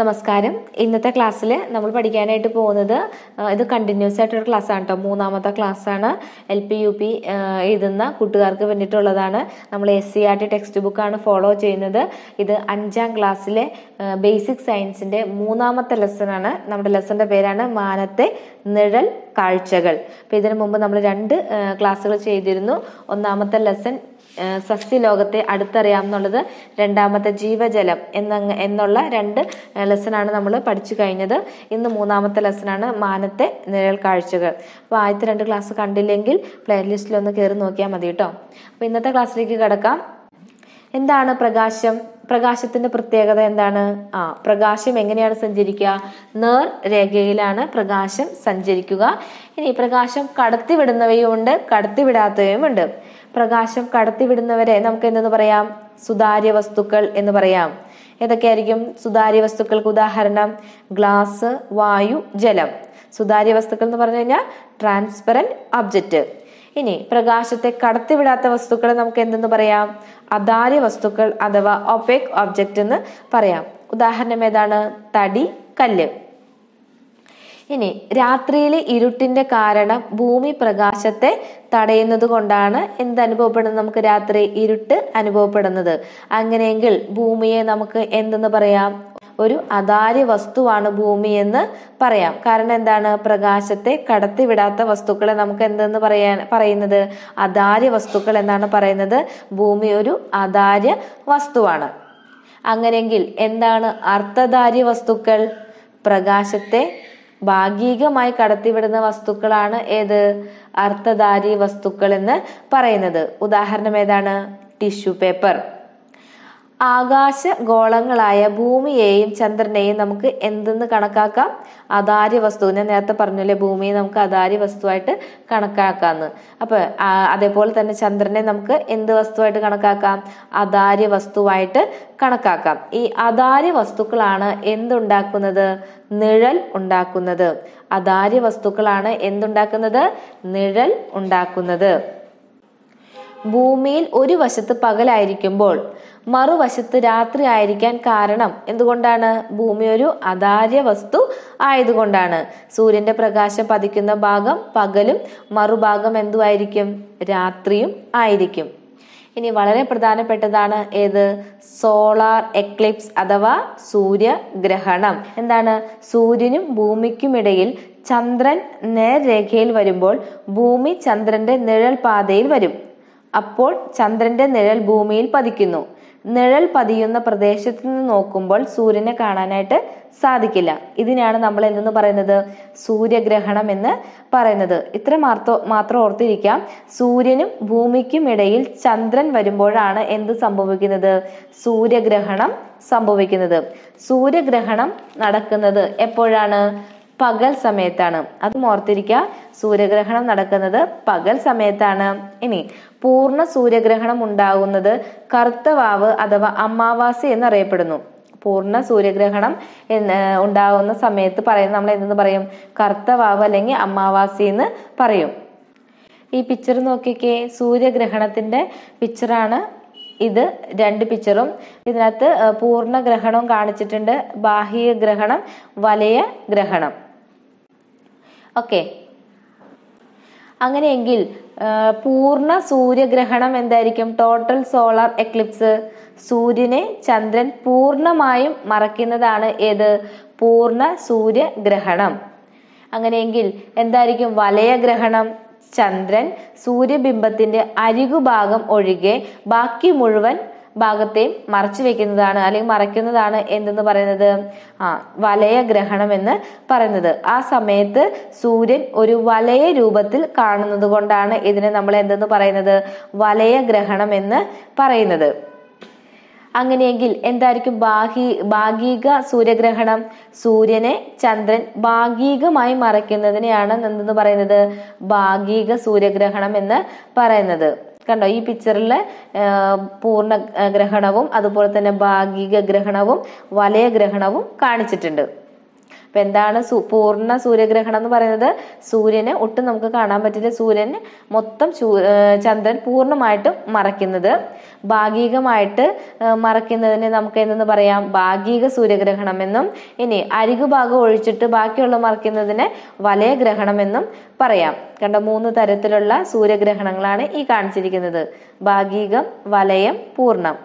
നമസ്കാരം ഇന്നത്തെ ക്ലാസ്സിൽ നമ്മൾ പഠിക്കാനായിട്ട് പോകുന്നത് ഇത് കണ്ടിന്യൂസ് ആയിട്ടൊരു ക്ലാസ് ആണ് കേട്ടോ മൂന്നാമത്തെ ക്ലാസ്സാണ് എൽ പി യു പി എഴുതുന്ന കൂട്ടുകാർക്ക് വേണ്ടിയിട്ടുള്ളതാണ് നമ്മൾ S C R T text ബുക്കാണ് ഫോളോ ചെയ്യുന്നത് ഇത് അഞ്ചാം ക്ലാസ്സിലെ ബേസിക് സയൻസിൻ്റെ മൂന്നാമത്തെ ആണ് നമ്മുടെ ലെസൻ്റെ പേരാണ് മാനത്തെ നിഴൽ കാഴ്ചകൾ അപ്പോൾ ഇതിനു മുമ്പ് നമ്മൾ രണ്ട് ക്ലാസ്സുകൾ ചെയ്തിരുന്നു ഒന്നാമത്തെ ലെസൺ സസ്യലോകത്തെ അടുത്തറിയാം എന്നുള്ളത് രണ്ടാമത്തെ ജീവജലം എന്ന എന്നുള്ള രണ്ട് ലെസനാണ് നമ്മൾ പഠിച്ചു കഴിഞ്ഞത് ഇന്ന് മൂന്നാമത്തെ ലെസനാണ് മാനത്തെ നിഴൽ കാഴ്ചകൾ അപ്പോൾ ആദ്യത്തെ രണ്ട് ക്ലാസ് കണ്ടില്ലെങ്കിൽ ഒന്ന് കയറി നോക്കിയാൽ മതി കേട്ടോ അപ്പോൾ ഇന്നത്തെ ക്ലാസ്സിലേക്ക് കിടക്കാം എന്താണ് പ്രകാശം പ്രകാശത്തിന്റെ പ്രത്യേകത എന്താണ് ആ പ്രകാശം എങ്ങനെയാണ് സഞ്ചരിക്കുക നേർ രേഖയിലാണ് പ്രകാശം സഞ്ചരിക്കുക ഇനി പ്രകാശം കടത്തിവിടുന്നവയും ഉണ്ട് കടത്തിവിടാത്തവയും ഉണ്ട് പ്രകാശം കടത്തിവിടുന്നവരെ നമുക്ക് എന്തെന്ന് പറയാം സുതാര്യ വസ്തുക്കൾ എന്ന് പറയാം ഏതൊക്കെയായിരിക്കും സുതാര്യ വസ്തുക്കൾക്ക് ഉദാഹരണം ഗ്ലാസ് വായു ജലം സുതാര്യ വസ്തുക്കൾ എന്ന് പറഞ്ഞു കഴിഞ്ഞാൽ ട്രാൻസ്പെറൻറ്റ് ഒബ്ജക്റ്റ് ഇനി പ്രകാശത്തെ കടത്തിവിടാത്ത വസ്തുക്കളെ നമുക്ക് എന്തെന്ന് പറയാം അതാര്യ വസ്തുക്കൾ അഥവാ ഒപേക് ഒബ്ജക്റ്റ് എന്ന് പറയാം ഉദാഹരണം ഏതാണ് തടി കല്ല് ഇനി രാത്രിയിലെ ഇരുട്ടിന്റെ കാരണം ഭൂമി പ്രകാശത്തെ തടയുന്നത് കൊണ്ടാണ് എന്ത് അനുഭവപ്പെടുന്നത് നമുക്ക് രാത്രി ഇരുട്ട് അനുഭവപ്പെടുന്നത് അങ്ങനെയെങ്കിൽ ഭൂമിയെ നമുക്ക് എന്തെന്ന് പറയാം ഒരു അതാര്യ വസ്തുവാണ് ഭൂമി എന്ന് പറയാം കാരണം എന്താണ് പ്രകാശത്തെ കടത്തിവിടാത്ത വസ്തുക്കളെ നമുക്ക് എന്തെന്ന് പറയാൻ പറയുന്നത് അതാര്യ വസ്തുക്കൾ എന്നാണ് പറയുന്നത് ഭൂമി ഒരു അതാര്യ വസ്തുവാണ് അങ്ങനെയെങ്കിൽ എന്താണ് അർത്ഥധാര്യ വസ്തുക്കൾ പ്രകാശത്തെ ഭാഗികമായി കടത്തിവിടുന്ന വസ്തുക്കളാണ് ഏത് അർത്ഥധാരി വസ്തുക്കൾ എന്ന് പറയുന്നത് ഉദാഹരണം ഏതാണ് ടിഷ്യൂ പേപ്പർ ആകാശഗോളങ്ങളായ ഭൂമിയെയും ചന്ദ്രനെയും നമുക്ക് എന്തെന്ന് കണക്കാക്കാം അതാര്യ വസ്തു ഞാൻ നേരത്തെ പറഞ്ഞല്ലേ ഭൂമിയെ നമുക്ക് അതാര്യ വസ്തുവായിട്ട് കണക്കാക്കാന്ന് അപ്പൊ അതേപോലെ തന്നെ ചന്ദ്രനെ നമുക്ക് എന്ത് വസ്തുവായിട്ട് കണക്കാക്കാം അതാര്യ വസ്തുവായിട്ട് കണക്കാക്കാം ഈ അതാര്യ വസ്തുക്കളാണ് എന്തുണ്ടാക്കുന്നത് നിഴൽ ഉണ്ടാക്കുന്നത് അതാര്യ വസ്തുക്കളാണ് എന്തുണ്ടാക്കുന്നത് നിഴൽ ഉണ്ടാക്കുന്നത് ഭൂമിയിൽ ഒരു വശത്ത് പകലായിരിക്കുമ്പോൾ മറുവശത്ത് രാത്രി ആയിരിക്കാൻ കാരണം എന്തുകൊണ്ടാണ് ഭൂമി ഒരു അതാര്യ വസ്തു ആയതുകൊണ്ടാണ് സൂര്യന്റെ പ്രകാശം പതിക്കുന്ന ഭാഗം പകലും മറുഭാഗം എന്തുമായിരിക്കും രാത്രിയും ആയിരിക്കും ഇനി വളരെ പ്രധാനപ്പെട്ടതാണ് ഏത് സോളാർ എക്ലിപ്സ് അഥവാ സൂര്യഗ്രഹണം എന്താണ് സൂര്യനും ഭൂമിക്കുമിടയിൽ ചന്ദ്രൻ നേർരേഖയിൽ വരുമ്പോൾ ഭൂമി ചന്ദ്രന്റെ നിഴൽ പാതയിൽ വരും അപ്പോൾ ചന്ദ്രന്റെ നിഴൽ ഭൂമിയിൽ പതിക്കുന്നു നിഴൽ പതിയുന്ന പ്രദേശത്ത് നിന്ന് നോക്കുമ്പോൾ സൂര്യനെ കാണാനായിട്ട് സാധിക്കില്ല ഇതിനാണ് നമ്മൾ എന്തെന്ന് പറയുന്നത് സൂര്യഗ്രഹണം എന്ന് പറയുന്നത് ഇത്ര മാർത്തോ മാത്രം ഓർത്തിരിക്കാം സൂര്യനും ഭൂമിക്കും ഇടയിൽ ചന്ദ്രൻ വരുമ്പോഴാണ് എന്ത് സംഭവിക്കുന്നത് സൂര്യഗ്രഹണം സംഭവിക്കുന്നത് സൂര്യഗ്രഹണം നടക്കുന്നത് എപ്പോഴാണ് പകൽ സമയത്താണ് അത് ഓർത്തിരിക്കുക സൂര്യഗ്രഹണം നടക്കുന്നത് പകൽ സമയത്താണ് ഇനി പൂർണ്ണ സൂര്യഗ്രഹണം ഉണ്ടാകുന്നത് കർത്തവാവ് അഥവാ അമാവാസി എന്നറിയപ്പെടുന്നു പൂർണ്ണ സൂര്യഗ്രഹണം ഉണ്ടാകുന്ന സമയത്ത് പറയും നമ്മൾ എന്തെന്ന് പറയും കർത്തവാവ് അല്ലെങ്കിൽ അമാവാസി എന്ന് പറയും ഈ പിക്ചർ നോക്കിക്കേ സൂര്യഗ്രഹണത്തിന്റെ പിക്ചറാണ് ഇത് രണ്ട് പിക്ചറും ഇതിനകത്ത് പൂർണ്ണ ഗ്രഹണവും കാണിച്ചിട്ടുണ്ട് ബാഹ്യ ഗ്രഹണം വലയ ഗ്രഹണം ഓക്കെ അങ്ങനെയെങ്കിൽ പൂർണ്ണ സൂര്യഗ്രഹണം എന്തായിരിക്കും ടോട്ടൽ സോളാർ എക്ലിപ്സ് സൂര്യനെ ചന്ദ്രൻ പൂർണ്ണമായും മറക്കുന്നതാണ് ഏത് പൂർണ്ണ സൂര്യഗ്രഹണം അങ്ങനെയെങ്കിൽ എന്തായിരിക്കും വലയഗ്രഹണം ചന്ദ്രൻ സൂര്യബിംബത്തിന്റെ അരികുഭാഗം ഒഴികെ ബാക്കി മുഴുവൻ ഭാഗത്തെയും മറച്ചു വെക്കുന്നതാണ് അല്ലെങ്കിൽ മറയ്ക്കുന്നതാണ് എന്തെന്ന് പറയുന്നത് ആ വലയ ഗ്രഹണം എന്ന് പറയുന്നത് ആ സമയത്ത് സൂര്യൻ ഒരു വലയ രൂപത്തിൽ കാണുന്നത് കൊണ്ടാണ് ഇതിനെ നമ്മൾ എന്തെന്ന് പറയുന്നത് വലയ ഗ്രഹണം എന്ന് പറയുന്നത് അങ്ങനെയെങ്കിൽ എന്തായിരിക്കും ഭാഗി ഭാഗിക സൂര്യഗ്രഹണം സൂര്യനെ ചന്ദ്രൻ ഭാഗികമായി മറയ്ക്കുന്നതിനെയാണ് എന്തെന്ന് പറയുന്നത് ഭാഗിക സൂര്യഗ്രഹണം എന്ന് പറയുന്നത് കണ്ടോ ഈ പിക്ചറിൽ പൂർണ്ണ ഗ്രഹണവും അതുപോലെ തന്നെ ഭാഗിക ഗ്രഹണവും വലയ ഗ്രഹണവും കാണിച്ചിട്ടുണ്ട് അപ്പൊ എന്താണ് പൂർണ്ണ സൂര്യഗ്രഹണം എന്ന് പറയുന്നത് സൂര്യനെ ഒട്ടും നമുക്ക് കാണാൻ പറ്റില്ല സൂര്യനെ മൊത്തം ചന്ദ്രൻ പൂർണ്ണമായിട്ടും മറയ്ക്കുന്നത് ഭാഗികമായിട്ട് മറക്കുന്നതിനെ നമുക്ക് എന്തെന്ന് പറയാം ഭാഗിക സൂര്യഗ്രഹണം എന്നും ഇനി അരികുഭാഗം ഒഴിച്ചിട്ട് ബാക്കിയുള്ള മറക്കുന്നതിനെ വലയഗ്രഹണമെന്നും എന്നും പറയാം കണ്ട മൂന്ന് തരത്തിലുള്ള സൂര്യഗ്രഹണങ്ങളാണ് ഈ കാണിച്ചിരിക്കുന്നത് ഭാഗികം വലയം പൂർണ്ണം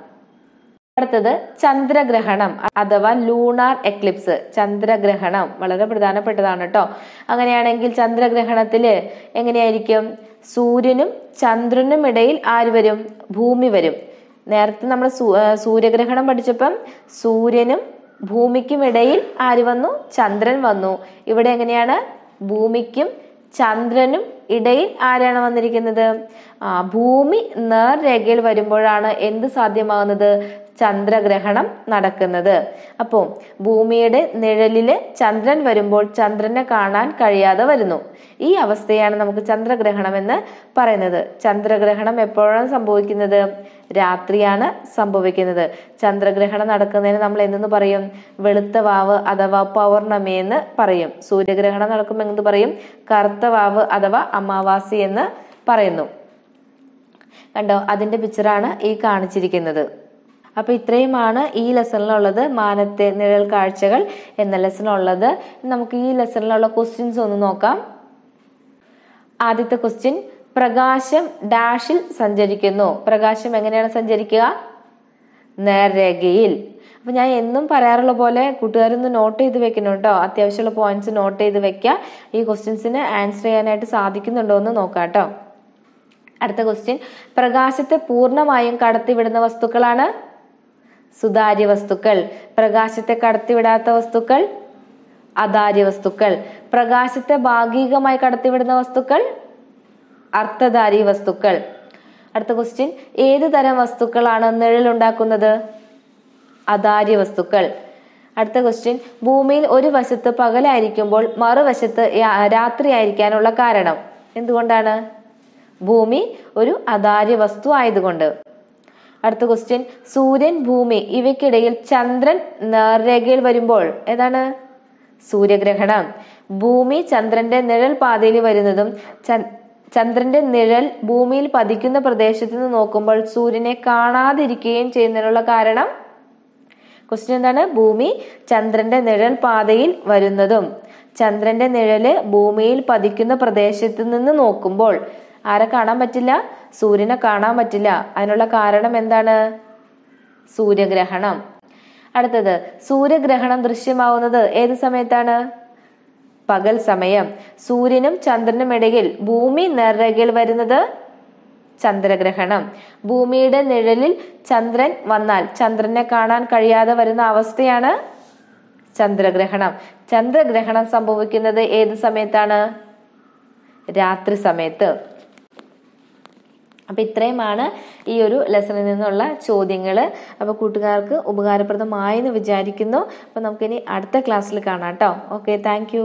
അടുത്തത് ചന്ദ്രഗ്രഹണം അഥവാ ലൂണാർ എക്ലിപ്സ് ചന്ദ്രഗ്രഹണം വളരെ പ്രധാനപ്പെട്ടതാണ് കേട്ടോ അങ്ങനെയാണെങ്കിൽ ചന്ദ്രഗ്രഹണത്തിൽ എങ്ങനെയായിരിക്കും സൂര്യനും ചന്ദ്രനും ഇടയിൽ ആര് വരും ഭൂമി വരും നേരത്തെ നമ്മൾ സൂര്യഗ്രഹണം പഠിച്ചപ്പം സൂര്യനും ഭൂമിക്കും ഇടയിൽ ആര് വന്നു ചന്ദ്രൻ വന്നു ഇവിടെ എങ്ങനെയാണ് ഭൂമിക്കും ചന്ദ്രനും ഇടയിൽ ആരാണ് വന്നിരിക്കുന്നത് ആ ഭൂമി നേർരേഖയിൽ വരുമ്പോഴാണ് എന്ത് സാധ്യമാകുന്നത് ചന്ദ്രഗ്രഹണം നടക്കുന്നത് അപ്പോൾ ഭൂമിയുടെ നിഴലില് ചന്ദ്രൻ വരുമ്പോൾ ചന്ദ്രനെ കാണാൻ കഴിയാതെ വരുന്നു ഈ അവസ്ഥയാണ് നമുക്ക് ചന്ദ്രഗ്രഹണം എന്ന് പറയുന്നത് ചന്ദ്രഗ്രഹണം എപ്പോഴാണ് സംഭവിക്കുന്നത് രാത്രിയാണ് സംഭവിക്കുന്നത് ചന്ദ്രഗ്രഹണം നടക്കുന്നതിന് നമ്മൾ എന്തെന്ന് പറയും വെളുത്ത വാവ് അഥവാ പൗർണമി എന്ന് പറയും സൂര്യഗ്രഹണം നടക്കുമ്പോൾ എന്ത് പറയും കറുത്ത വാവ് അഥവാ അമാവാസി എന്ന് പറയുന്നു കണ്ടോ അതിന്റെ പിക്ചറാണ് ഈ കാണിച്ചിരിക്കുന്നത് അപ്പോൾ ഇത്രയുമാണ് ഈ ലെസണിലുള്ളത് മാനത്തെ നിഴൽ കാഴ്ചകൾ എന്ന ലെസണുള്ളത് നമുക്ക് ഈ ലെസണിലുള്ള ക്വസ്റ്റ്യൻസ് ഒന്ന് നോക്കാം ആദ്യത്തെ ക്വസ്റ്റ്യൻ പ്രകാശം ഡാഷിൽ സഞ്ചരിക്കുന്നു പ്രകാശം എങ്ങനെയാണ് സഞ്ചരിക്കുക നേർരേഖയിൽ അപ്പൊ ഞാൻ എന്നും പറയാറുള്ള പോലെ കൂട്ടുകാരൊന്ന് നോട്ട് ചെയ്ത് വെക്കണം കേട്ടോ അത്യാവശ്യമുള്ള പോയിന്റ്സ് നോട്ട് ചെയ്ത് വെക്കുക ഈ ക്വസ്റ്റ്യൻസിന് ആൻസർ ചെയ്യാനായിട്ട് സാധിക്കുന്നുണ്ടോ എന്ന് നോക്കാം കേട്ടോ അടുത്ത ക്വസ്റ്റ്യൻ പ്രകാശത്തെ പൂർണ്ണമായും കടത്തിവിടുന്ന വസ്തുക്കളാണ് സുതാര്യ വസ്തുക്കൾ പ്രകാശത്തെ കടത്തിവിടാത്ത വസ്തുക്കൾ അതാര്യ വസ്തുക്കൾ പ്രകാശത്തെ ഭാഗികമായി കടത്തിവിടുന്ന വസ്തുക്കൾ അർത്ഥധാരി വസ്തുക്കൾ അടുത്ത ക്വസ്റ്റ്യൻ ഏത് തരം വസ്തുക്കളാണ് നിഴലുണ്ടാക്കുന്നത് അതാര്യ വസ്തുക്കൾ അടുത്ത ക്വസ്റ്റ്യൻ ഭൂമിയിൽ ഒരു വശത്ത് പകലായിരിക്കുമ്പോൾ മറുവശത്ത് രാത്രി ആയിരിക്കാനുള്ള കാരണം എന്തുകൊണ്ടാണ് ഭൂമി ഒരു അതാര്യ വസ്തു ആയതുകൊണ്ട് അടുത്ത ക്വസ്റ്റ്യൻ സൂര്യൻ ഭൂമി ഇവയ്ക്കിടയിൽ ചന്ദ്രൻ രേഖയിൽ വരുമ്പോൾ ഏതാണ് സൂര്യഗ്രഹണം ഭൂമി ചന്ദ്രന്റെ നിഴൽ പാതയിൽ വരുന്നതും ചന്ദ്രന്റെ നിഴൽ ഭൂമിയിൽ പതിക്കുന്ന പ്രദേശത്ത് നിന്ന് നോക്കുമ്പോൾ സൂര്യനെ കാണാതിരിക്കുകയും ചെയ്യുന്നതിനുള്ള കാരണം ക്വസ്റ്റ്യൻ എന്താണ് ഭൂമി ചന്ദ്രന്റെ നിഴൽ പാതയിൽ വരുന്നതും ചന്ദ്രന്റെ നിഴല് ഭൂമിയിൽ പതിക്കുന്ന പ്രദേശത്ത് നിന്ന് നോക്കുമ്പോൾ ആരെ കാണാൻ പറ്റില്ല സൂര്യനെ കാണാൻ പറ്റില്ല അതിനുള്ള കാരണം എന്താണ് സൂര്യഗ്രഹണം അടുത്തത് സൂര്യഗ്രഹണം ദൃശ്യമാവുന്നത് ഏത് സമയത്താണ് പകൽ സമയം സൂര്യനും ചന്ദ്രനും ഇടയിൽ ഭൂമി നേർരേഖയിൽ വരുന്നത് ചന്ദ്രഗ്രഹണം ഭൂമിയുടെ നിഴലിൽ ചന്ദ്രൻ വന്നാൽ ചന്ദ്രനെ കാണാൻ കഴിയാതെ വരുന്ന അവസ്ഥയാണ് ചന്ദ്രഗ്രഹണം ചന്ദ്രഗ്രഹണം സംഭവിക്കുന്നത് ഏത് സമയത്താണ് രാത്രി സമയത്ത് അപ്പോൾ ഇത്രയുമാണ് ഈ ഒരു ലെസണിൽ നിന്നുള്ള ചോദ്യങ്ങൾ അപ്പോൾ കൂട്ടുകാർക്ക് ഉപകാരപ്രദമായെന്ന് വിചാരിക്കുന്നു അപ്പോൾ നമുക്കിനി അടുത്ത ക്ലാസ്സിൽ കാണാം കേട്ടോ ഓക്കെ താങ്ക്